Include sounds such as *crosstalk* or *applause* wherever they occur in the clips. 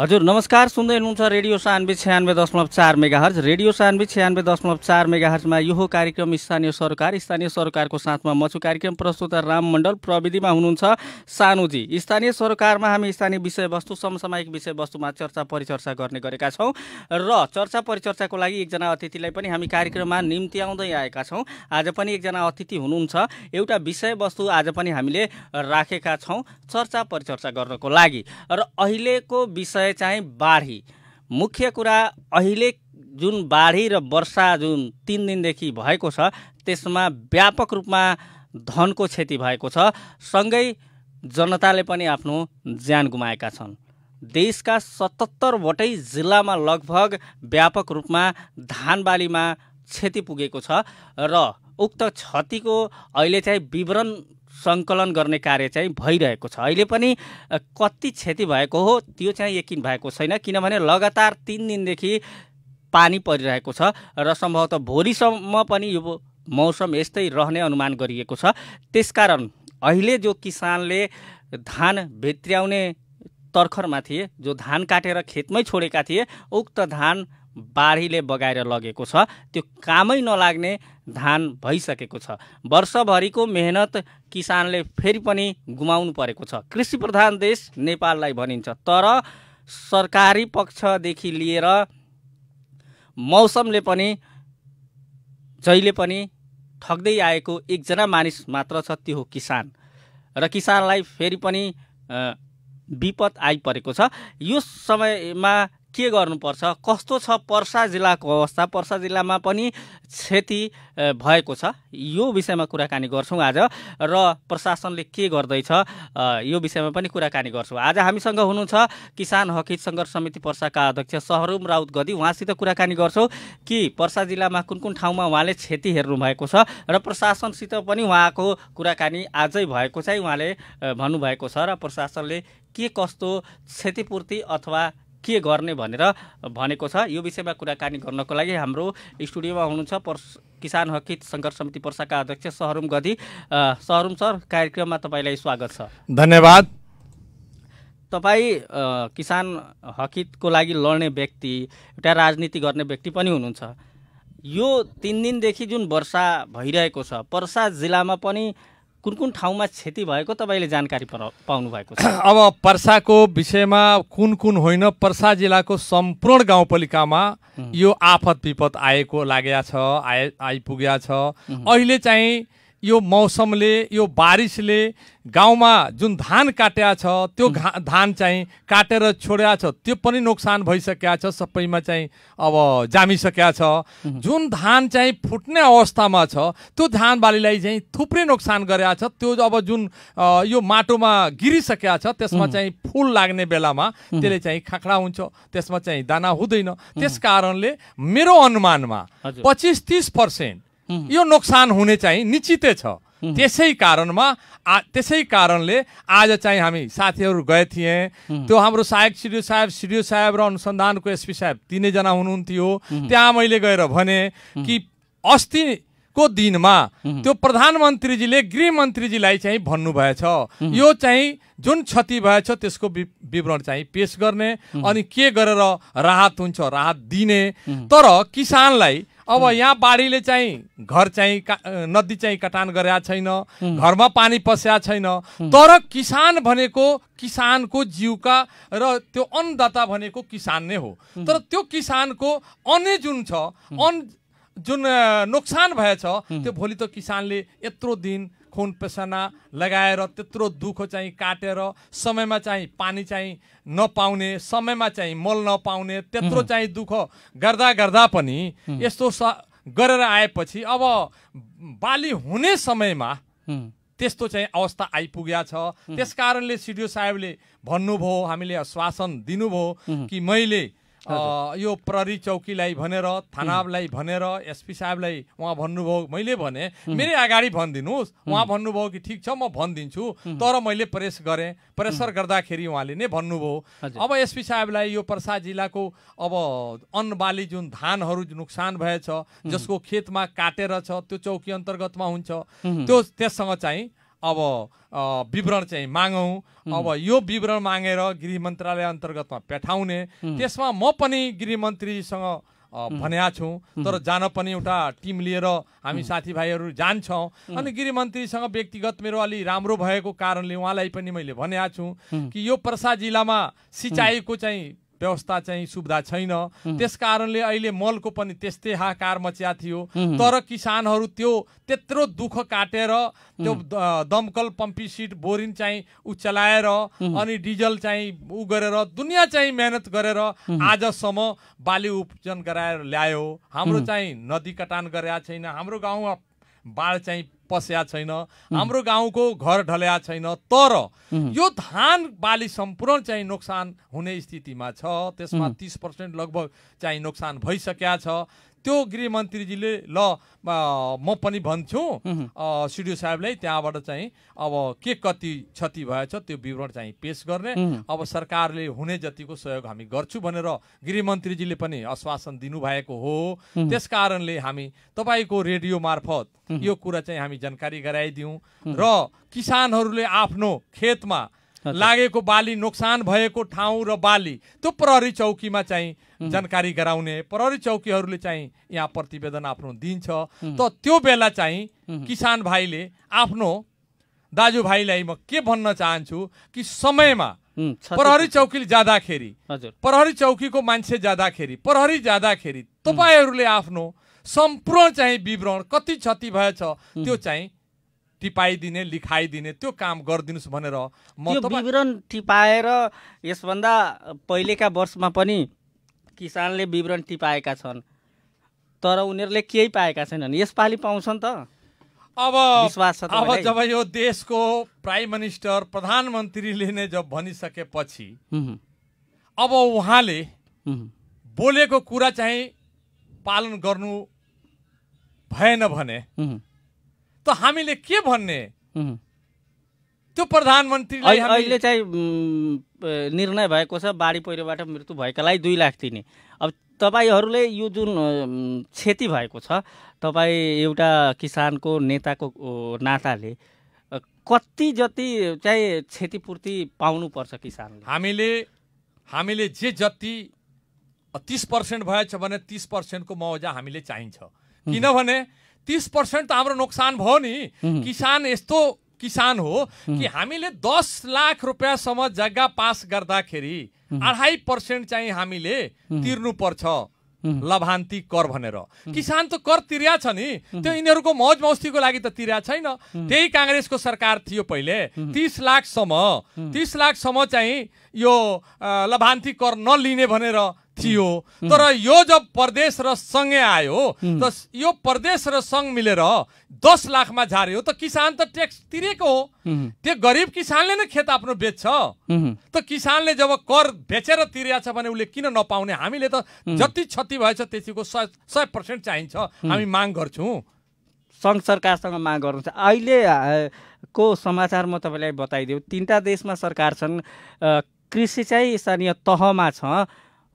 हजुर नमस्कार सुन्दै हुनुहुन्छ रेडियो सानब्बे छ्यानब्बे दशमलव चार मेगा हर्ज रेडियो सानब्बे छ्यानब्बे दशमलव चार मेगा हर्जमा यो कार्यक्रम स्थानीय सरकार स्थानीय सरकारको साथमा म छु कार्यक्रम प्रस्तुत राम मण्डल प्रविधिमा हुनुहुन्छ सानुजी स्थानीय सरकारमा हामी स्थानीय विषयवस्तु समसामयिक विषयवस्तुमा चर्चा परिचर्चा गर्ने गरेका छौँ र चर्चा परिचर्चाको लागि एकजना अतिथिलाई पनि हामी कार्यक्रममा निम्ति आउँदै आएका छौँ आज पनि एकजना अतिथि हुनुहुन्छ एउटा विषयवस्तु आज पनि हामीले राखेका छौँ चर्चा परिचर्चा गर्नको लागि र अहिलेको विषय विषय चाहिँ बाढी मुख्य कुरा अहिले जुन बाढी र वर्षा जुन तिन दिनदेखि भएको छ त्यसमा व्यापक रूपमा धनको क्षति भएको छ सँगै जनताले पनि आफ्नो ज्यान गुमाएका छन् देशका सतहत्तरवटै जिल्लामा लगभग व्यापक रूपमा धान बालीमा क्षति पुगेको छ र उक्त क्षतिको अहिले चाहिँ विवरण सङ्कलन गर्ने कार्य चाहिँ भइरहेको छ अहिले पनि कति क्षति भएको हो त्यो चाहिँ यकिन भएको छैन किनभने लगातार तिन दिनदेखि पानी परिरहेको छ र सम्भवतः भोलिसम्म पनि यो मौसम यस्तै रहने अनुमान गरिएको छ त्यसकारण अहिले जो किसानले धान भित्र्याउने तर्खरमा थिए जो धान काटेर खेतमै छोडेका थिए उक्त धान बाढीले बगाएर लगेको छ त्यो कामै नलाग्ने धान भइसकेको छ वर्षभरिको मेहनत किसानले फेरि पनि गुमाउनु परेको छ कृषि प्रधान देश नेपाललाई भनिन्छ तर सरकारी पक्षदेखि लिएर मौसमले पनि जहिले पनि ठग्दै आएको एकजना मानिस मात्र छ त्यो हो किसान र किसानलाई फेरि पनि विपद आइपरेको छ यो समयमा के गर्नुपर्छ कस्तो छ पर्सा जिल्लाको अवस्था पर्सा जिल्लामा पनि क्षति भएको छ यो विषयमा कुराकानी गर्छौँ आज र प्रशासनले के गर्दैछ यो विषयमा पनि कुराकानी गर्छौँ आज हामीसँग हुनुहुन्छ किसान हकित सङ्घर्ष समिति पर्साका अध्यक्ष सहरुम राउत गदी उहाँसित कुराकानी गर्छौँ कि पर्सा जिल्लामा कुन कुन ठाउँमा उहाँले क्षति हेर्नु भएको छ र प्रशासनसित पनि उहाँको कुराकानी आजै भएको चाहिँ उहाँले भन्नुभएको छ र प्रशासनले के कस्तो क्षतिपूर्ति अथवा के गर्ने भनेर भनेको छ यो विषयमा कुराकानी गर्नको लागि हाम्रो स्टुडियोमा हुनुहुन्छ पर्स किसान हकित सङ्घर्ष समिति पर्साका अध्यक्ष सहरुम गधी सहरुम सर कार्यक्रममा तपाईँलाई स्वागत छ धन्यवाद तपाईँ किसान हकितको लागि लड्ने व्यक्ति एउटा राजनीति गर्ने व्यक्ति पनि हुनुहुन्छ यो तिन दिनदेखि जुन वर्षा भइरहेको छ पर्सा जिल्लामा पनि कुन कुन ठाउँमा क्षति भएको तपाईँले जानकारी पाउनु भएको छ *clears throat* अब पर्साको विषयमा कुन कुन होइन पर्सा जिल्लाको सम्पूर्ण गाउँपालिकामा यो आफत विपद आएको लागेको छ आइ आइपुगेको छ अहिले चाहिँ यो मौसमले यो बारिसले गाउँमा जुन धान काट्या छ त्यो घा धान चाहिँ काटेर छोड्या छ त्यो पनि नोक्सान भइसकेका छ सबैमा चाहिँ अब जामिसकेका छ जुन धान चाहिँ फुट्ने अवस्थामा छ त्यो धान बालीलाई चाहिँ थुप्रै नोक्सान गरेका छ त्यो अब जुन यो माटोमा गिरिसकेका छ त्यसमा चाहिँ फुल लाग्ने बेलामा त्यसले चाहिँ खाखडा हुन्छ त्यसमा चाहिँ दाना हुँदैन त्यस कारणले मेरो अनुमानमा पच्चिस तिस पर्सेन्ट यो नोक्सान हुने चाहिँ निश्चितै छ त्यसै कारणमा त्यसै कारणले आज चाहिँ हामी साथीहरू गए थिएँ त्यो हाम्रो सहायक सिडियो साहेब सिडियो साहेब र अनुसन्धानको एसपी साहेब तिनैजना हुनुहुन्थ्यो त्यहाँ मैले गएर भने कि अस्ति को दिनमा त्यो प्रधानमन्त्रीजीले गृहमन्त्रीजीलाई चाहिँ भन्नुभएछ यो चाहिँ जुन क्षति भएछ त्यसको विवरण चाहिँ पेस गर्ने अनि के गरेर राहत हुन्छ राहत दिने तर किसानलाई अब यहाँ बाढीले चाहिँ घर चाहिँ नदी चाहिँ कटान गरेका छैन घरमा पानी पस्या छैन तर किसान भनेको किसानको जिउका र त्यो अन्नदाता भनेको किसान नै हो तर त्यो किसानको अन्य जुन छ अन्न जुन नोक्सान भएछ त्यो भोलि त किसानले यत्रो दिन खुन पेसाना लगाएर त्यत्रो दुःख चाहिँ काटेर समयमा चाहिँ पानी चाहिँ नपाउने समयमा चाहिँ मल नपाउने त्यत्रो चाहिँ दुःख गर्दा गर्दा पनि यस्तो गरेर आएपछि अब बाली हुने समयमा त्यस्तो चाहिँ अवस्था आइपुगेको छ त्यस कारणले सिडिओ साहेबले भन्नुभयो हामीले आश्वासन दिनुभयो कि मैले यो प्रहरी चौकीलाई भनेर थानालाई भनेर एसपी साहेबलाई उहाँ भन्नुभयो मैले भने मेरै अगाडि भनिदिनुहोस् उहाँ भन्नुभयो कि ठिक छ म भनिदिन्छु तर मैले प्रेस गरेँ प्रेसर गर्दाखेरि उहाँले नै भन्नुभयो अब एसपी साहेबलाई यो पर्सा जिल्लाको अब अन्नबाली जुन धानहरू नोक्सान भएछ जसको खेतमा काटेर छ त्यो चौकी अन्तर्गतमा हुन्छ त्यो त्यससँग चाहिँ अब विवरण चाहिँ मागौँ अब यो विवरण मागेर गृह मन्त्रालय अन्तर्गतमा पठाउने त्यसमा म पनि गृह गृहमन्त्रीसँग भनेका छौँ तर जान पनि एउटा टिम लिएर हामी साथीभाइहरू जान्छौँ अनि गृह गृहमन्त्रीसँग व्यक्तिगत मेरो अलि राम्रो भएको कारणले उहाँलाई पनि मैले भनेको छु कि यो पर्सा जिल्लामा सिँचाइको चाहिँ व्यवस्था चाहिँ सुविधा छैन त्यस कारणले अहिले मलको पनि त्यस्तै हाकार मच्या थियो तर किसानहरू त्यो त्यत्रो दुःख काटेर त्यो दमकल पम्पी सिट बोरिन चाहिँ ऊ चलाएर अनि डिजल चाहिँ ऊ गरेर दुनियाँ चाहिँ मेहनत गरेर आजसम्म बाली उपजन गराएर ल्यायो हाम्रो चाहिँ नदी कटान गरेका छैन हाम्रो गाउँमा बाढ चाहिँ पस्या छैन हाम्रो गाउँको घर ढल्या छैन तर यो धान बाली सम्पूर्ण चाहिँ नोक्सान हुने स्थितिमा छ त्यसमा तिस पर्सेन्ट लगभग चाहिँ नोक्सान भइसकेका छ त्यो गृहमन्त्रीजीले ल म पनि भन्छु सिडिओ साहेबलाई त्यहाँबाट चाहिँ अब के कति क्षति भएछ त्यो विवरण चाहिँ पेस गर्ने अब सरकारले हुने जतिको सहयोग हामी गर्छु भनेर गृहमन्त्रीजीले पनि आश्वासन दिनुभएको हो त्यस कारणले हामी तपाईँको रेडियो मार्फत यो कुरा चाहिँ हामी जानकारी गराइदिउँ र किसानहरूले आफ्नो खेतमा लागेको बाली नोक्सान भएको ठाउँ र बाली त्यो प्रहरी चौकीमा चाहिँ जानकारी गराउने प्रहरी चौकीहरूले चाहिँ यहाँ प्रतिवेदन आफ्नो दिन्छ त त्यो बेला चाहिँ किसान भाइले आफ्नो दाजुभाइलाई म के भन्न चाहन्छु कि समयमा प्रहरी चौकी जाँदाखेरि प्रहरी चौकीको मान्छे जाँदाखेरि प्रहरी जाँदाखेरि तपाईँहरूले आफ्नो सम्पूर्ण चाहिँ विवरण कति क्षति भएछ त्यो चाहिँ टिपाइदिने लिखाइदिने त्यो काम गरिदिनुहोस् भनेर म विवरण टिपाएर यसभन्दा पहिलेका वर्षमा पनि किसानले विवरण टिपाएका छन् तर उनीहरूले केही पाएका छैनन् यसपालि पाउँछन् त अब अब जब यो देशको प्राइम मिनिस्टर प्रधानमन्त्रीले नै जब भनिसकेपछि अब उहाँले बोलेको कुरा चाहिँ पालन गर्नु भएन भने हामीले के भन्ने त्यो प्रधानमन्त्री अहिले चाहिँ निर्णय भएको छ बाढी पहिरोबाट मृत्यु भएकालाई दुई लाख दिने अब तपाईँहरूले यो जुन क्षति भएको छ तपाईँ एउटा किसानको नेताको नाताले कति जति चाहिँ क्षतिपूर्ति पाउनुपर्छ किसानले हामीले हामीले जे जति तिस पर्सेन्ट भएछ भने तिस पर्सेन्टको मुआवजा हामीले चाहिन्छ किनभने तिस पर्सेन्ट त हाम्रो नोक्सान भयो नि किसान यस्तो किसान हो कि हामीले दस लाख रुपियाँसम्म जग्गा पास गर्दाखेरि अढाई पर्सेन्ट चाहिँ हामीले तिर्नु पर्छ लाभान्ति कर भनेर किसान त कर तिर्या छ नि त्यो यिनीहरूको मौज मौस्तीको लागि त तिर्या छैन त्यही काङ्ग्रेसको सरकार थियो पहिले तिस लाखसम्म तिस लाखसम्म चाहिँ यो लभान्थी कर नलिने भनेर थियो तर यो जब प्रदेश र सँगै आयो त यो प्रदेश र सङ्घ मिलेर दस लाखमा झार्यो त किसान त ट्याक्स तिरेको हो त्यो गरिब किसानले नै खेत आफ्नो बेच्छ त किसानले जब कर बेचेर तिरिया छ भने उसले किन नपाउने हामीले त जति क्षति भएछ त्यतिको सय सय पर्सेन्ट चाहिन्छ हामी माग गर्छौँ सङ्घ सरकारसँग माग गर्नुहुन्छ अहिले को समाचार म तपाईँलाई बताइदेऊ तिनवटा देशमा सरकार छन् कृषि चाहिँ स्थानीय तहमा छ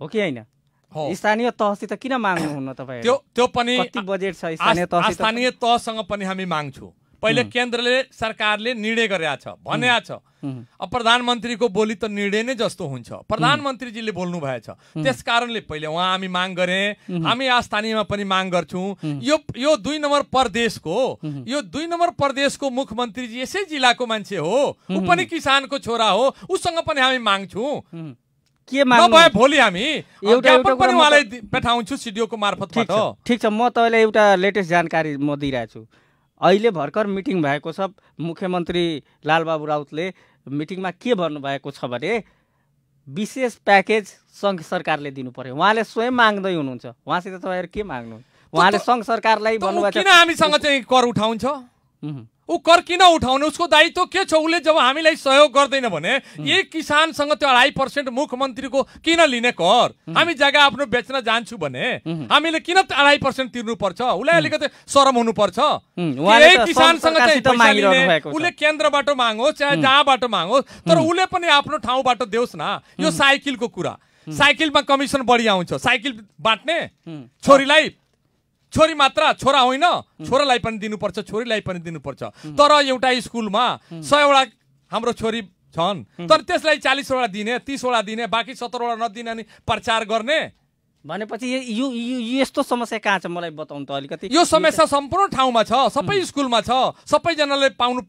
हो कि होइन स्थानीय तहसित किन माग्नुहुन्न *coughs* तपाईँ त्यो त्यो पनि बजेट छ स्थानीय तहसँग पनि हामी माग्छौँ पहिले केन्द्रले सरकारले निर्णय गरेका छ भनेको छ अब प्रधानमन्त्रीको बोली त निर्णय नै जस्तो हुन्छ प्रधानमन्त्रीजीले बोल्नु भएछ त्यस कारणले पहिले उहाँ हामी माग गरे हामी स्थानीयमा पनि माग गर्छौँ यो यो दुई नम्बर प्रदेशको यो दुई नम्बर प्रदेशको मुख्यमन्त्रीजी यसै जिल्लाको मान्छे हो ऊ पनि किसानको छोरा हो उसँग पनि हामी माग्छौँ भोलि हामी एउटा ठिक छ म तपाईँलाई एउटा लेटेस्ट जानकारी म छु अहिले भर्खर मिटिङ भएको छ मुख्यमन्त्री लालबाबु राउतले मिटिङमा के भन्नुभएको छ भने विशेष प्याकेज सङ्घ सरकारले दिनु पर्यो उहाँले स्वयं माग्दै हुनुहुन्छ उहाँसित तपाईँहरू के माग्नुहुन्छ उहाँले सङ्घ सरकारलाई भन्नुभएको किन कर उठाउँछ ऊ कर किन उठाउने उसको दायित्व के छ उसले जब हामीलाई सहयोग गर्दैन भने यही किसानसँग त्यो अढाई पर्सेन्ट मुख्यमन्त्रीको किन लिने कर हामी जग्गा आफ्नो बेच्न जान्छु भने हामीले किन अढाई पर्सेन्ट तिर्नुपर्छ उसलाई अलिकति सरम हुनुपर्छ उसले केन्द्रबाट मागोस् चाहे जहाँबाट मागोस् तर उसले पनि आफ्नो ठाउँबाट देओस् न यो साइकिलको कुरा साइकलमा कमिसन बढी आउँछ साइकल बाँट्ने छोरीलाई छोरी मात्र छोरा होइन छोरालाई पनि दिनुपर्छ छोरीलाई पनि दिनुपर्छ तर एउटा स्कुलमा सयवटा हाम्रो छोरी छन् तर त्यसलाई चालिसवटा दिने तिसवटा दिने बाँकी सत्रवटा नदिने अनि प्रचार गर्ने भनेपछि यो यस्तो समस्या कहाँ छ मलाई बताउनु त अलिकति यो समस्या सम्पूर्ण ठाउँमा छ सबै स्कुलमा छ सबैजनाले पाउनु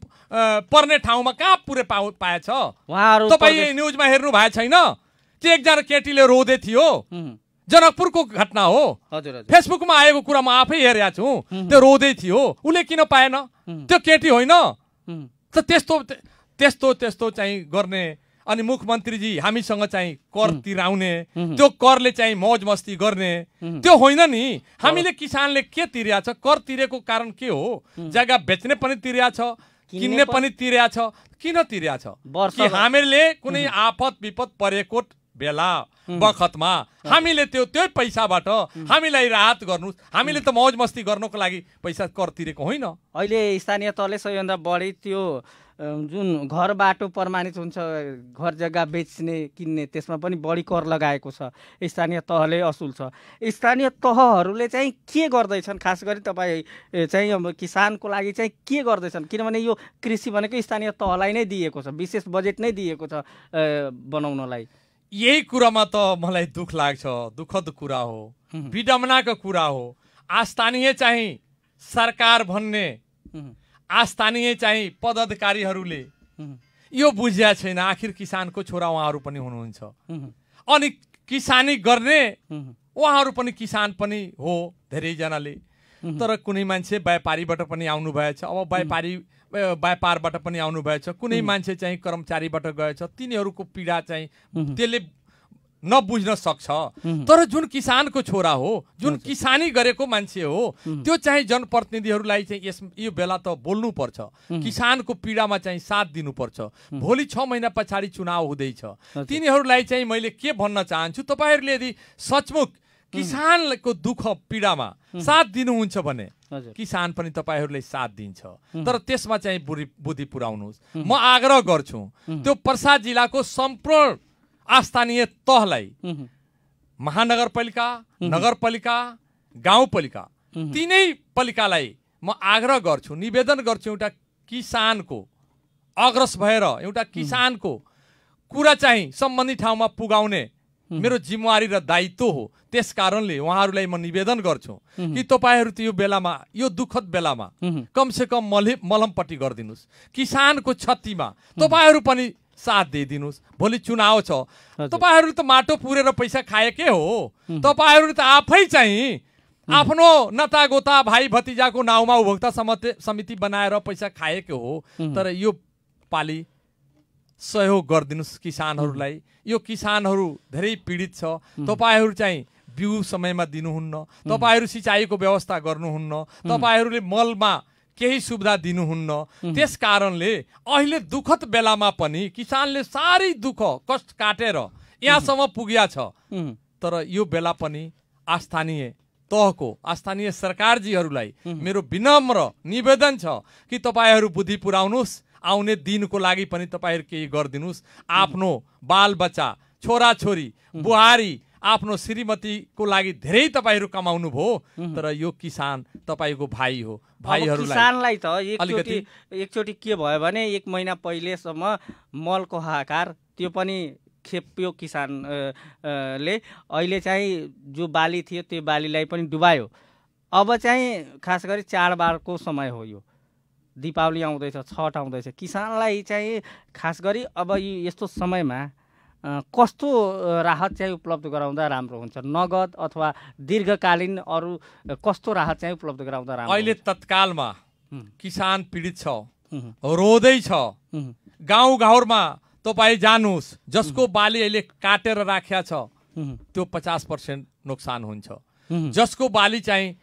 पर्ने ठाउँमा कहाँ पुरै पाउ पाएछ उहाँहरू तपाईँ न्युजमा हेर्नु भएको छैन के एकजना केटीले रोधे थियो जनकपुरको घटना हो हजुर फेसबुकमा आएको कुरा म आफै हेरेको छु त्यो रोधै थियो उसले किन पाएन त्यो केटी होइन त त्यस्तो त्यस्तो त्यस्तो चाहिँ गर्ने अनि मुख्यमन्त्रीजी हामीसँग चाहिँ कर तिराउने त्यो करले चाहिँ मौज मस्ती गर्ने त्यो होइन नि हामीले किसानले के तिरिया छ कर तिरेको कारण के हो जग्गा बेच्ने पनि तिरिया छ किन्ने पनि तिरिया छ किन तिरिया छ हामीले कुनै आपत विपद परेको बेला बखतमा हामीले त्यो त्यो पैसाबाट हामीलाई राहत गर्नु हामीले त मौज मस्ती गर्नुको लागि पैसा कर तिरेको होइन अहिले स्थानीय तहले सबैभन्दा बढी त्यो जुन घर बाटो प्रमाणित हुन्छ घर जग्गा बेच्ने किन्ने त्यसमा पनि बढी कर लगाएको छ स्थानीय तहले असुल छ स्थानीय तहहरूले चाहिँ के गर्दैछन् खास गरी तपाईँ चाहिँ अब किसानको लागि चाहिँ के गर्दैछन् किनभने यो कृषि भनेको स्थानीय तहलाई नै दिएको छ विशेष बजेट नै दिएको छ बनाउनलाई यही कुरामा त मलाई दुःख लाग्छ दुःखद कुरा हो विडम्बनाको कुरा हो आस्थानीय चाहिँ सरकार भन्ने आस्थानीय चाहिँ पदाधिकारीहरूले यो बुझ्या छैन आखिर किसानको छोरा उहाँहरू पनि हुनुहुन्छ अनि किसानी गर्ने उहाँहरू पनि किसान पनि हो धेरैजनाले तर कुनै मान्छे व्यापारीबाट पनि आउनुभएछ अब व्यापारी व्यापारबाट पनि आउनुभएछ कुनै मान्छे चाहिँ कर्मचारीबाट गएछ तिनीहरूको पीडा चाहिँ त्यसले नबुझ्न सक्छ तर जुन किसानको छोरा हो जुन किसानी गरेको मान्छे हो त्यो चाहिँ जनप्रतिनिधिहरूलाई चाहिँ यस यो बेला त बोल्नुपर्छ किसानको पीडामा चाहिँ साथ दिनुपर्छ भोलि छ महिना पछाडि चुनाव हुँदैछ तिनीहरूलाई चाहिँ मैले के भन्न चाहन्छु तपाईँहरूले यदि सचमुख किसानको दुःख पीडामा साथ दिनुहुन्छ भने किसान पनि तपाईँहरूले साथ दिन्छ तर त्यसमा चाहिँ बुढी बुद्धि पुर्याउनुहोस् म आग्रह गर्छु त्यो पर्सा जिल्लाको सम्पूर्ण स्थानीय तहलाई महानगरपालिका नगरपालिका गाउँपालिका तिनै पालिकालाई म आग्रह गर्छु निवेदन गर्छु एउटा किसानको अग्रस भएर एउटा किसानको कुरा चाहिँ सम्बन्धित ठाउँमा पुगाउने मेरो जिम्मेवारी र दायित्व हो त्यस कारणले उहाँहरूलाई म निवेदन गर्छु कि तपाईँहरू त्यो बेलामा यो दुःखद बेलामा कमसे कम मल मलमपट्टि गरिदिनुहोस् किसानको क्षतिमा तपाईँहरू पनि साथ दिइदिनुहोस् भोलि चुनाव छ तपाईँहरू त माटो पुरेर पैसा खाएकै हो तपाईँहरू त आफै चाहिँ आफ्नो नता भाइ भतिजाको नाउँमा उपभोक्ता समिति बनाएर पैसा खाएको हो तर यो पाली सहयोग गरिदिनुहोस् किसानहरूलाई यो किसानहरू धेरै पीडित छ तपाईँहरू चाहिँ बिउ समयमा दिनुहुन्न तपाईँहरू सिँचाइको व्यवस्था गर्नुहुन्न तपाईँहरूले मलमा केही सुविधा दिनुहुन्न त्यस कारणले अहिले दुःखद बेलामा पनि किसानले साह्रै दुःख कष्ट काटेर यहाँसम्म पुग्या छ तर यो बेला पनि स्थानीय तहको स्थानीय सरकारजीहरूलाई मेरो विनम्र निवेदन छ कि तपाईँहरू बुद्धि पुर्याउनुहोस् आउने दिनको लागि पनि तपाईँहरू केही गरिदिनुहोस् आफ्नो बालबच्चा छोराछोरी बुहारी आफ्नो श्रीमतीको लागि धेरै तपाईँहरू कमाउनु भयो तर यो किसान तपाईँको भाइ हो किसानलाई त अलिकति एकचोटि के भयो भने एक महिना पहिलेसम्म मलको हाकार त्यो पनि खेप्यो किसान ले अहिले चाहिँ जो बाली थियो त्यो बालीलाई पनि डुबायो अब चाहिँ खास गरी चाडबाडको समय हो यो दिपावली आउँदैछ छठ आउँदैछ किसानलाई चाहिँ खास गरी अब यस्तो समयमा कस्तो राहत चाहिँ उपलब्ध गराउँदा राम्रो हुन्छ नगद अथवा दीर्घकालीन अरू कस्तो राहत चाहिँ उपलब्ध गराउँदा राम्रो अहिले तत्कालमा किसान पीडित छ छ गाउँ घरमा तपाईँ जानुहोस् जसको बाली अहिले काटेर राखिया छ त्यो पचास पर्सेन्ट नोक्सान हुन्छ जसको बाली चाहिँ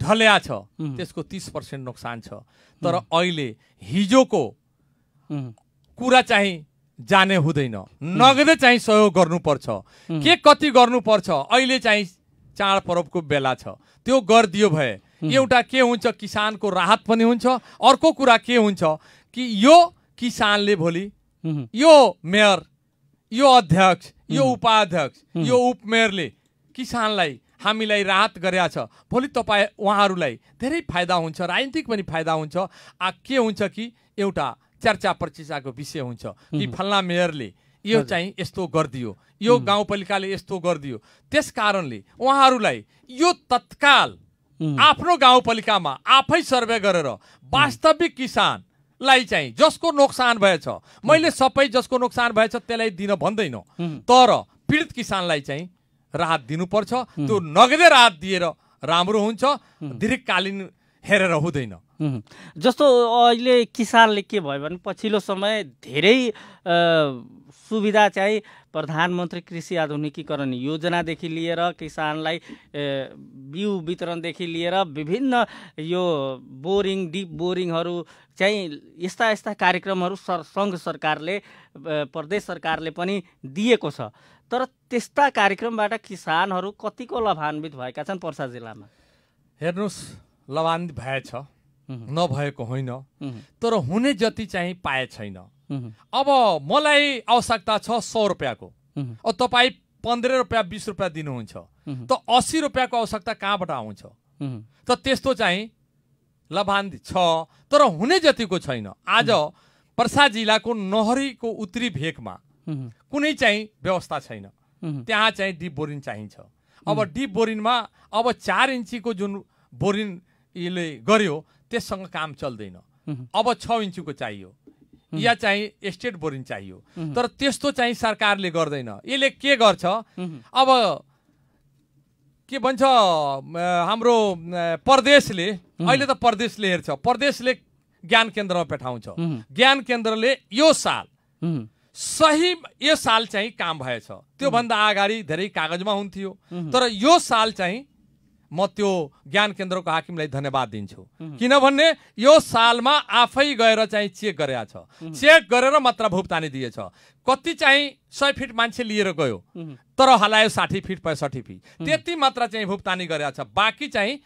ढल्या छ त्यसको तिस पर्सेन्ट नोक्सान छ तर अहिले हिजोको कुरा चाहिँ जाने हुँदैन नगदे चाहिँ सहयोग गर्नुपर्छ के कति गर्नुपर्छ अहिले चाहिँ चाडपर्वको बेला छ त्यो गरिदियो भए एउटा के हुन्छ किसानको राहत पनि हुन्छ अर्को कुरा के हुन्छ कि यो किसानले भोलि यो मेयर यो अध्यक्ष यो उपाध्यक्ष यो उपमेयरले किसानलाई हामीलाई राहत गरेका छ भोलि तपाईँ उहाँहरूलाई धेरै फाइदा हुन्छ राजनीतिक पनि फाइदा हुन्छ आ के हुन्छ कि एउटा चर्चा प्रचर्चाको विषय हुन्छ कि फल्ना मेयरले यो चाहिँ यस्तो गरिदियो यो गाउँपालिकाले यस्तो गरिदियो त्यस कारणले उहाँहरूलाई यो तत्काल आफ्नो गाउँपालिकामा आफै सर्वे गरेर वास्तविक किसानलाई चाहिँ जसको नोक्सान भएछ मैले सबै जसको नोक्सान भएछ त्यसलाई दिन भन्दैन तर पीडित किसानलाई चाहिँ राहत दिनुपर्छ त्यो नगदे राहत दिएर राम्रो हुन्छ दीर्घकालीन हेरेर हुँदैन जस्तो अहिले किसानले के भयो भने पछिल्लो समय धेरै सुविधा चाहिँ प्रधानमन्त्री कृषि आधुनिकीकरण योजनादेखि लिएर किसानलाई बिउ वितरणदेखि लिएर विभिन्न यो बोरिङ डिप बोरिङहरू चाहिँ यस्ता यस्ता कार्यक्रमहरू सर सङ्घ सरकारले प्रदेश सरकारले पनि दिएको छ तर त्यस्ता कार्यक्रमबाट किसानहरू कतिको लाभान्वित भएका छन् पर्सा जिल्लामा हेर्नुहोस् लाभान्वित भएछ नभएको होइन तर हुने जति चाहिँ पाए छैन अब मलाई आवश्यकता छ सौ रुपियाँको अब तपाईँ पन्ध्र रुपियाँ बिस रुपियाँ दिनुहुन्छ त अस्सी रुपियाँको आवश्यकता कहाँबाट आउँछ त त्यस्तो चाहिँ लाभान्वित छ तर हुने जतिको छैन आज पर्सा जिल्लाको नहरीको उत्तरी भेकमा कुनै चाहिँ व्यवस्था छैन त्यहाँ चाहिँ डिप बोरिन चाहिन्छ अब डिप बोरिनमा अब चार इन्चीको जुन यसले गर्यो त्यससँग काम चल्दैन अब छ इन्चीको चाहियो या चाहिँ स्टेट बोरिङ चाहियो तर त्यस्तो चाहिँ सरकारले गर्दैन यसले के गर्छ अब के भन्छ हाम्रो प्रदेशले अहिले त प्रदेशले हेर्छ प्रदेशले ज्ञान केन्द्रमा पठाउँछ ज्ञान केन्द्रले यो साल सही यो साल चाहिँ काम भएछ त्योभन्दा अगाडि धेरै कागजमा हुन्थ्यो तर यो साल चाहिँ म त्यो ज्ञान केन्द्रको हाकिमलाई धन्यवाद दिन्छु किनभने यो सालमा आफै गएर चाहिँ चेक गरेका छ चेक गरेर मात्र भुक्तानी दिएछ कति चाहिँ सय फिट मान्छे लिएर गयो तर हलायो साठी फिट पैँसठी फिट त्यति मात्र चाहिँ भुक्तानी गरेछ बाँकी चाहिँ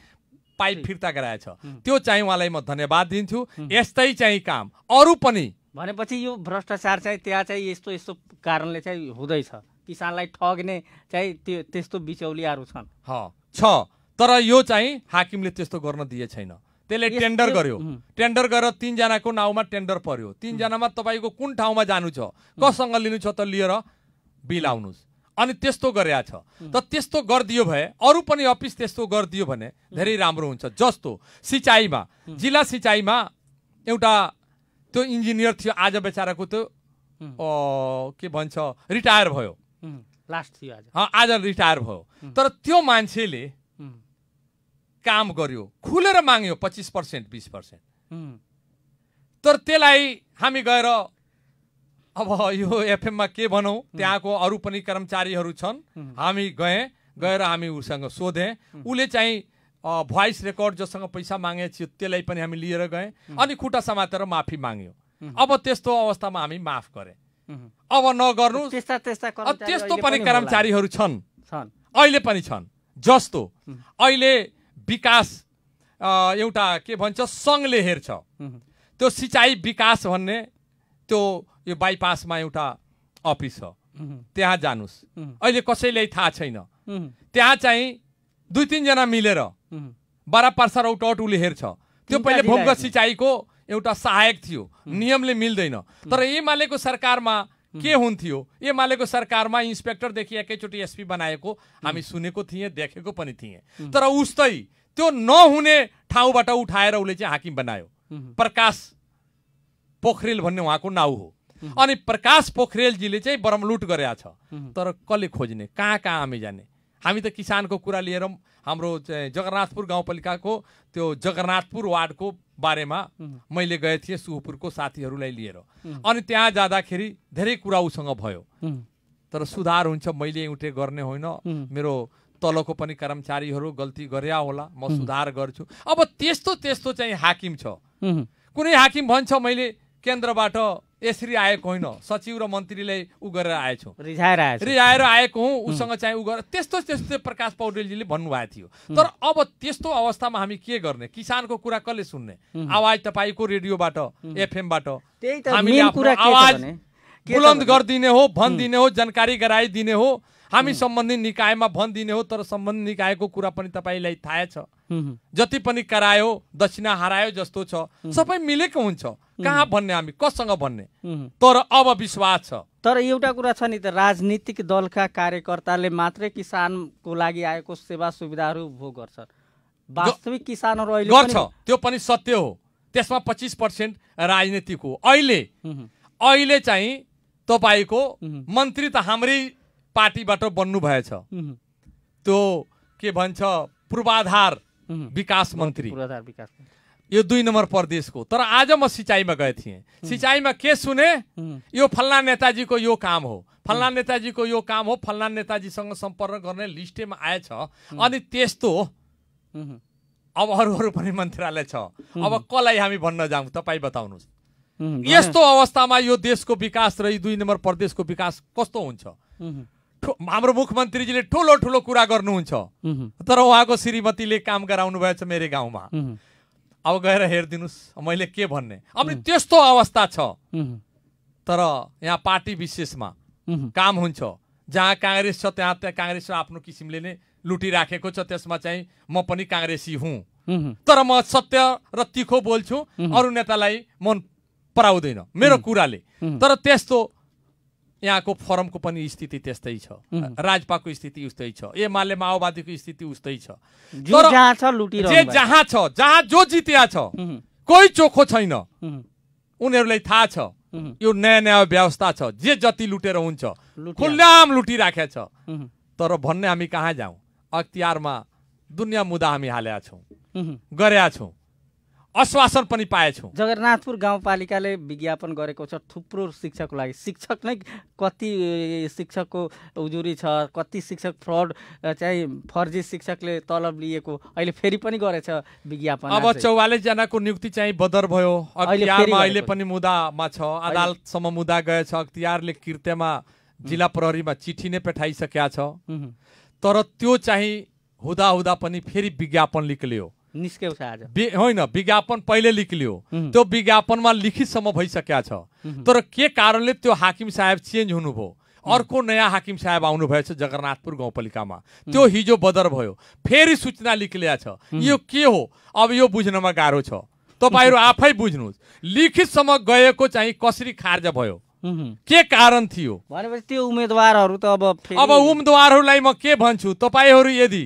पाइप फिर्ता गराएछ त्यो चाहिँ उहाँलाई म धन्यवाद दिन्छु यस्तै चाहिँ काम अरू पनि भनेपछि यो भ्रष्टाचार चाहिँ त्यहाँ चाहिँ यस्तो यस्तो कारणले चाहिँ हुँदैछ किसानलाई ठग्ने चाहिँ त्यो त्यस्तो बिचौलियाहरू छन् छ तर यो चाहिँ हाकिमले त्यस्तो गर्न दिए छैन त्यसले टेन्डर गर्यो टेन्डर गरेर तिनजनाको नाउँमा टेन्डर पर्यो तिनजनामा तपाईँको कुन ठाउँमा जानु छ कसँग लिनु छ त लिएर बिल आउनुहोस् अनि त्यस्तो गरेका छ त त्यस्तो गरिदियो भए अरू पनि अफिस त्यस्तो गरिदियो भने धेरै राम्रो हुन्छ जस्तो सिँचाइमा जिल्ला सिँचाइमा एउटा त्यो इन्जिनियर थियो आज बेचाराको त्यो के भन्छ रिटायर भयो लास्ट थियो आज आज रिटायर भयो तर त्यो मान्छेले काम गर्यो खुलेर माग्यो पच्चिस पर्सेन्ट बिस पर्सेन्ट तर त्यसलाई हामी गएर अब यो एफएममा के भनौँ त्यहाँको अरू पनि कर्मचारीहरू छन् हामी गएँ गएर हामी उसँग सोधेँ उसले चाहिँ भोइस रेकर्ड जोसँग पैसा मागेको थियो त्यसलाई पनि हामी लिएर गएँ अनि खुट्टा समातेर माफी माग्यौँ अब त्यस्तो अवस्थामा हामी माफ गरेँ अब नगर्नु त्यस्तो पनि कर्मचारीहरू छन् अहिले पनि छन् जस्तो अहिले विकास एउटा के भन्छ सङ्घले हेर्छ त्यो सिँचाइ विकास भन्ने त्यो यो बाइपासमा एउटा अफिस छ त्यहाँ जानुहोस् अहिले कसैलाई थाहा छैन त्यहाँ चाहिँ दुई तिनजना मिलेर बाह्र पार्सा आउट उसले हेर्छ त्यो पहिले भोग सिँचाइको एउटा सहायक थियो नियमले मिल्दैन तर एमालेको सरकारमा के हुन्थ्यो एमालेको सरकारमा इन्सपेक्टरदेखि एकैचोटि एसपी बनाएको हामी सुनेको थिएँ देखेको पनि थिएँ तर उस्तै त्यो नहुने ठाउँबाट उठाएर उसले चाहिँ हाकिम बनायो प्रकाश पोखरेल भन्ने उहाँको नाउँ हो अनि प्रकाश पोखरेलजीले चाहिँ बरमलुट गरेका छ तर कसले खोज्ने कहाँ कहाँ हामी जाने हामी त किसानको कुरा लिएर हाम्रो जगन्नाथपुर गाउँपालिकाको त्यो जगन्नाथपुर वार्डको बारेमा मैले गएको थिएँ सुपुरको साथीहरूलाई लिएर अनि त्यहाँ जाँदाखेरि धेरै कुरा उसँग भयो तर सुधार हुन्छ मैले एउटै गर्ने होइन मेरो तलको पनि कर्मचारीहरू गल्ती गरे होला म सुधार गर्छु अब त्यस्तो त्यस्तो चाहिँ हाकिम छ कुनै हाकिम भन्छ मैले केन्द्रबाट यसरी आएको होइन सचिव र मन्त्रीले ऊ गरेर आएछौँ रिझाएर आएछ रिझाएर आएको हौँ उसँग चाहिँ ऊ गरेर त्यस्तो त्यस्तो प्रकाश पौडेलजीले भन्नुभएको थियो तर अब त्यस्तो अवस्थामा हामी के गर्ने किसानको कुरा कसले सुन्ने आवाज तपाईँको रेडियोबाट एफएमबाट आवाज बुलन्द गरिदिने हो भनिदिने हो जानकारी गराइदिने हो हामी सम्बन्धित निकायमा भनिदिने हो तर सम्बन्धित निकायको कुरा पनि तपाईँलाई थाहा छ जति पनि करायो दक्षिणा हरायो जस्तो छ सबै मिलेको हुन्छ कहाँ भन्ने हामी कसँग भन्ने तर अब विश्वास छ तर एउटा कुरा छ नि त राजनीतिक दलका कार्यकर्ताले मात्रै किसानको लागि आएको सेवा सुविधाहरू उपभोग गर्छन् वास्तविक किसानहरू अहिले गर्छ त्यो पनि सत्य हो त्यसमा पच्चिस पर्सेन्ट राजनीतिक हो अहिले अहिले चाहिँ तपाईँको मन्त्री त हाम्रै पार्टीबाट बन्नुभएछ त्यो के भन्छ पूर्वाधार विकास मन्त्री यो दुई नम्बर प्रदेशको तर आज म सिँचाइमा गए थिएँ सिँचाइमा के सुने यो फल्ना नेताजीको यो काम हो फल्ला नेताजीको यो काम हो फल्ला नेताजीसँग सम्पर्क गर्ने लिस्टेमा आएछ अनि त्यस्तो अब अरू अरू पनि मन्त्रालय छ अब कसलाई हामी भन्न जाउँ तपाईँ बताउनुहोस् यस्तो अवस्थामा यो देशको विकास र यी दुई नम्बर प्रदेशको विकास कस्तो हुन्छ हाम्रो मुख्यमन्त्रीजीले ठुलो ठुलो कुरा गर्नुहुन्छ तर उहाँको श्रीमतीले काम गराउनु भएछ मेरो गाउँमा अब गएर हेरिदिनुहोस् मैले के भन्ने अब त्यस्तो अवस्था छ तर यहाँ पार्टी विशेषमा काम हुन्छ जहाँ काङ्ग्रेस छ त्यहाँ त्यहाँ काङ्ग्रेस आफ्नो किसिमले नै लुटिराखेको छ त्यसमा चाहिँ म पनि काङ्ग्रेसी हुँ तर म सत्य र तिखो बोल्छु अरू नेतालाई मन पराउँदैन मेरो कुराले तर त्यस्तो यहाँको फोरमको पनि स्थिति त्यस्तै छ राजपाको स्थिति उस्तै छ एमाले माओवादीको स्थिति उस्तै छ जे जहाँ छ जहाँ जो जितिया छ कोही चोखो छैन उनीहरूलाई थाहा छ यो नयाँ नयाँ व्यवस्था छ जे जति लुटेर हुन्छ खुल्लाम लुटिराखेको छ तर भन्ने हामी कहाँ जाउँ अख्तियारमा दुनियाँ मुदा हामी हालेका छौँ गरेका छौँ आश्वासन पनि पाएछौँ जगन्नाथपुर गाउँपालिकाले विज्ञापन गरेको छ थुप्रो शिक्षकको लागि शिक्षक नै कति शिक्षकको उजुरी छ कति शिक्षक फ्रड चाहिँ फर्जी शिक्षकले तलब लिएको अहिले फेरि पनि गरेछ विज्ञापन अब चौवालिसजनाको नियुक्ति चाहिँ बदर भयो अख्तियारमा अहिले पनि मुदामा छ अदालतसम्म मुदा गएछ अख्तियारले कृत्यमा जिल्ला प्रहरीमा चिठी नै पठाइसकेका छ तर त्यो चाहिँ हुँदा हुँदा पनि फेरि विज्ञापन निक्लियो निस्केको आज होइन विज्ञापन पहिले निक्लियो त्यो विज्ञापनमा लिखितसम्म भइसकेका छ तर के कारणले त्यो हाकिम साहेब चेन्ज हुनुभयो अर्को नयाँ हाकिम साहेब आउनुभएछ जगन्नाथपुर गाउँपालिकामा त्यो हिजो बदर भयो फेरि सूचना निक्लिया छ यो के हो अब यो बुझ्नमा गाह्रो छ तपाईँहरू आफै बुझ्नुहोस् लिखितसम्म गएको चाहिँ कसरी खार्ज भयो के कारण थियो भनेपछि त्यो उम्मेदवारहरू त अब अब उम्मेदवारहरूलाई म के भन्छु तपाईँहरू यदि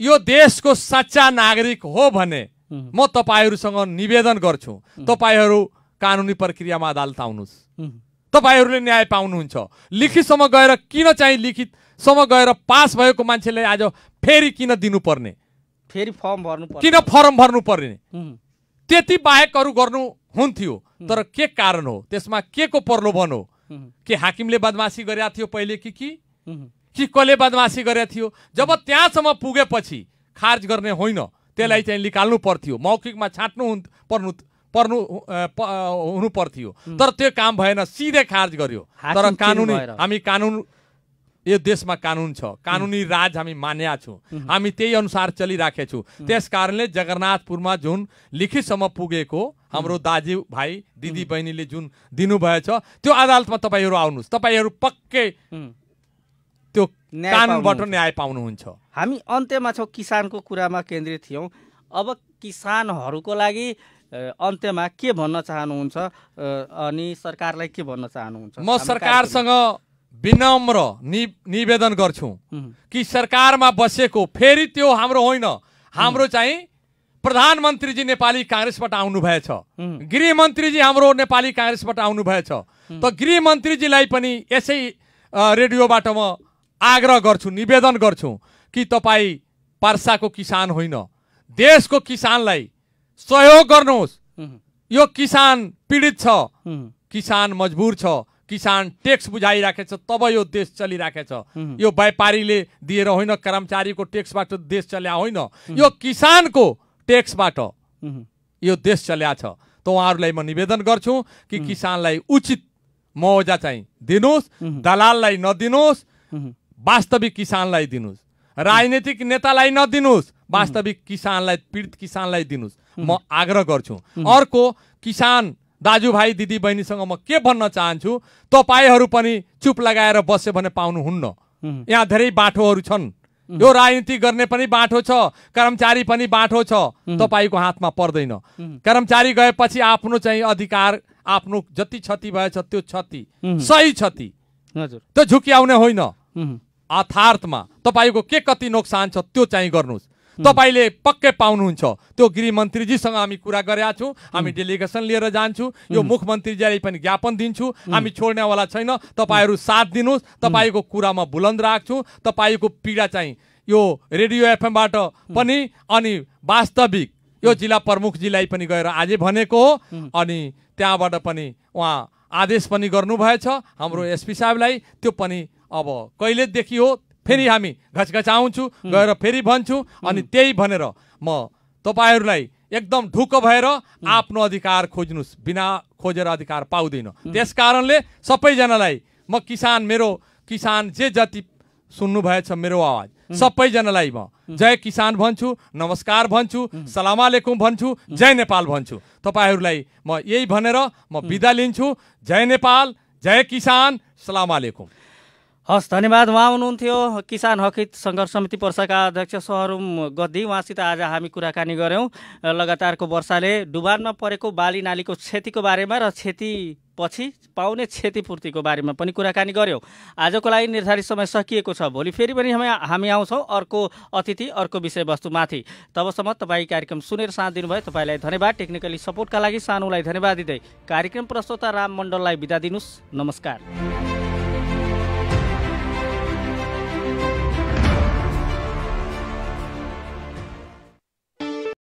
यो देशको साच्चा नागरिक हो भने म तपाईँहरूसँग निवेदन गर्छु तपाईँहरू कानुनी प्रक्रियामा अदालत आउनुहोस् तपाईँहरूले न्याय पाउनुहुन्छ लिखितसम्म गएर किन चाहिँ लिखितसम्म गएर पास भएको मान्छेले आज फेरि किन दिनुपर्ने फेरि फर्म भर्नु किन फर्म भर्नु पर्ने त्यति बाहेकहरू गर्नु हुन्थ्यो तर के कारण हो त्यसमा के को प्रलोभन हो के हाकिमले बदमासी गरेका थियो पहिले कि कि कि कसले बदमासी गरेको थियो जब त्यहाँसम्म पुगेपछि खार्ज गर्ने होइन त्यसलाई चाहिँ निकाल्नु पर्थ्यो मौखिकमा छाँट्नु हुन् पर्नु पर्नु हुनु पर्थ्यो तर त्यो काम भएन सिधै खार्ज गर्यो तर कानुनी हामी कानुन यो देशमा कानुन छ कानुनी राज हामी मान्या छौँ हामी त्यही अनुसार चलिराखेछौँ त्यस कारणले जगन्नाथपुरमा जुन लिखितसम्म पुगेको हाम्रो दाजुभाइ दिदीबहिनीले बहिनीले जुन दिनुभएछ त्यो अदालतमा तपाईँहरू आउनुहोस् तपाईँहरू पक्कै त्यो कानुनबाट न्याय पाउनुहुन्छ हामी अन्त्यमा छौँ किसानको कुरामा केन्द्रित थियौँ अब किसानहरूको लागि अन्त्यमा के भन्न चाहनुहुन्छ अनि सरकारलाई के भन्न चाहनुहुन्छ म सरकारसँग विनम्र निवेदन गर्छु कि सरकारमा बसेको फेरि त्यो हाम्रो होइन हाम्रो चाहिँ प्रधानमन्त्रीजी नेपाली काङ्ग्रेसबाट आउनुभएछ गृहमन्त्रीजी हाम्रो नेपाली काङ्ग्रेसबाट आउनुभएछ त गृहमन्त्रीजीलाई पनि यसै रेडियोबाट म आग्रह गर्छु निवेदन गर्छु कि तपाईँ पर्साको किसान होइन देशको किसानलाई सहयोग गर्नुहोस् यो किसान पीडित छ किसान मजबुर छ किसान ट्याक्स बुझाइराखेछ तब यो देश चलिराखेछ यो व्यापारीले दिएर होइन कर्मचारीको ट्याक्सबाट देश चल्या होइन यो किसानको ट्याक्सबाट यो देश चल्या छ त उहाँहरूलाई म निवेदन गर्छु कि किसानलाई उचित मुआवजा चाहिँ दिनुहोस् दलाललाई नदिनुहोस् वास्तविक किसानलाई दिनुहोस् राजनीतिक नेतालाई नदिनुहोस् वास्तविक किसानलाई पीडित किसानलाई दिनुहोस् म आग्रह गर्छु अर्को किसान दाजुभाइ दिदीबहिनीसँग म के भन्न चाहन्छु तपाईँहरू पनि चुप लगाएर बस्यो भने पाउनुहुन्न यहाँ धेरै बाटोहरू छन् यो राजनीति गर्ने पनि बाटो छ कर्मचारी पनि बाटो छ तपाईँको हातमा पर्दैन कर्मचारी गएपछि आफ्नो चाहिँ अधिकार आफ्नो जति क्षति भएछ त्यो क्षति सही क्षति हजुर त्यो झुक्याउने होइन आथार्थमा तपाईँको के कति नोक्सान छ त्यो चाहिँ गर्नुहोस् तपाईँले पक्कै पाउनुहुन्छ त्यो गृहमन्त्रीजीसँग हामी कुरा गरेका छौँ हामी डेलिगेसन लिएर जान्छौँ यो मुख्यमन्त्रीजीलाई पनि ज्ञापन दिन्छु हामी छोड्नेवाला छैन तपाईँहरू साथ दिनुहोस् तपाईँको कुरामा बुलन्द राख्छु तपाईँको पीडा चाहिँ यो रेडियो एफएमबाट पनि अनि वास्तविक यो जिल्ला प्रमुखजीलाई पनि गएर आजै भनेको हो अनि त्यहाँबाट पनि उहाँ आदेश पनि गर्नुभएछ हाम्रो एसपी साहबलाई त्यो पनि अब कहिलेदेखि हो फेरि हामी घचघचाउँछु गएर फेरि भन्छु अनि त्यही भनेर म तपाईँहरूलाई एकदम ढुक्क भएर आफ्नो अधिकार खोज्नुहोस् बिना खोजेर अधिकार पाउँदैन त्यस कारणले सबैजनालाई म किसान मेरो किसान जे जति सुन्नुभएछ मेरो आवाज सबैजनालाई म जय किसान भन्छु नमस्कार भन्छु सलाम भन्छु जय नेपाल भन्छु तपाईँहरूलाई म यही भनेर म बिदा लिन्छु जय नेपाल जय किसान सलाम हस् धन्यवाद उहाँ हुनुहुन्थ्यो किसान हकित सङ्घर्ष समिति पर्साका अध्यक्ष सहरुम गद्दी उहाँसित आज हामी कुराकानी गऱ्यौँ लगातारको वर्षाले डुबानमा परेको बाली नालीको क्षतिको बारेमा र क्षति पछि पाउने क्षतिपूर्तिको बारेमा पनि कुराकानी गऱ्यौँ आजको लागि निर्धारित समय सकिएको छ भोलि फेरि पनि हामी हामी आउँछौँ अर्को अतिथि अर्को विषयवस्तुमाथि तबसम्म तपाईँ कार्यक्रम सुनेर साथ दिनुभयो तपाईँलाई धन्यवाद टेक्निकली सपोर्टका लागि सानोलाई धन्यवाद दिँदै कार्यक्रम प्रस्तोता राम मण्डललाई बिदा दिनुहोस् नमस्कार